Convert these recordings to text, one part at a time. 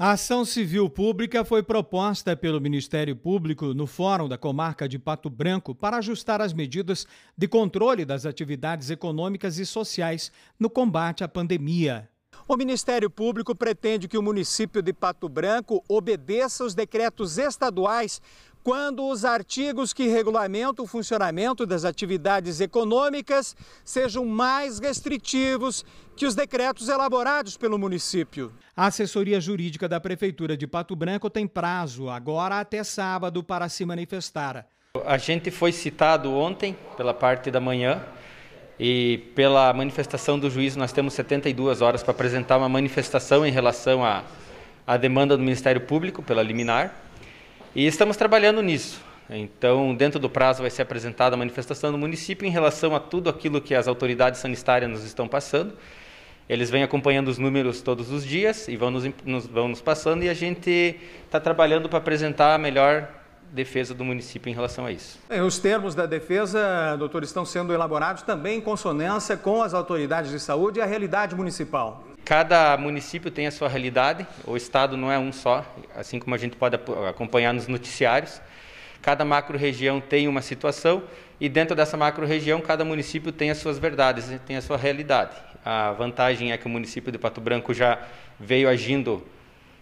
A ação civil pública foi proposta pelo Ministério Público no Fórum da Comarca de Pato Branco para ajustar as medidas de controle das atividades econômicas e sociais no combate à pandemia. O Ministério Público pretende que o município de Pato Branco obedeça os decretos estaduais quando os artigos que regulamentam o funcionamento das atividades econômicas sejam mais restritivos que os decretos elaborados pelo município. A assessoria jurídica da Prefeitura de Pato Branco tem prazo, agora até sábado, para se manifestar. A gente foi citado ontem, pela parte da manhã, e pela manifestação do juízo, nós temos 72 horas para apresentar uma manifestação em relação à, à demanda do Ministério Público pela liminar. E estamos trabalhando nisso. Então, dentro do prazo vai ser apresentada a manifestação do município em relação a tudo aquilo que as autoridades sanitárias nos estão passando. Eles vêm acompanhando os números todos os dias e vão nos, nos vão nos passando e a gente está trabalhando para apresentar a melhor defesa do município em relação a isso. Os termos da defesa, doutor, estão sendo elaborados também em consonância com as autoridades de saúde e a realidade municipal. Cada município tem a sua realidade, o estado não é um só, assim como a gente pode acompanhar nos noticiários. Cada macro-região tem uma situação e dentro dessa macro-região cada município tem as suas verdades, tem a sua realidade. A vantagem é que o município de Pato Branco já veio agindo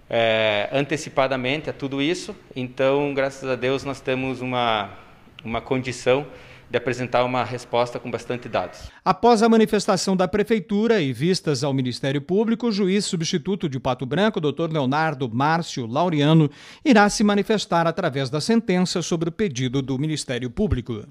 é, antecipadamente a tudo isso, então, graças a Deus, nós temos uma, uma condição de apresentar uma resposta com bastante dados. Após a manifestação da Prefeitura e vistas ao Ministério Público, o juiz substituto de Pato Branco, Dr. Leonardo Márcio Laureano, irá se manifestar através da sentença sobre o pedido do Ministério Público.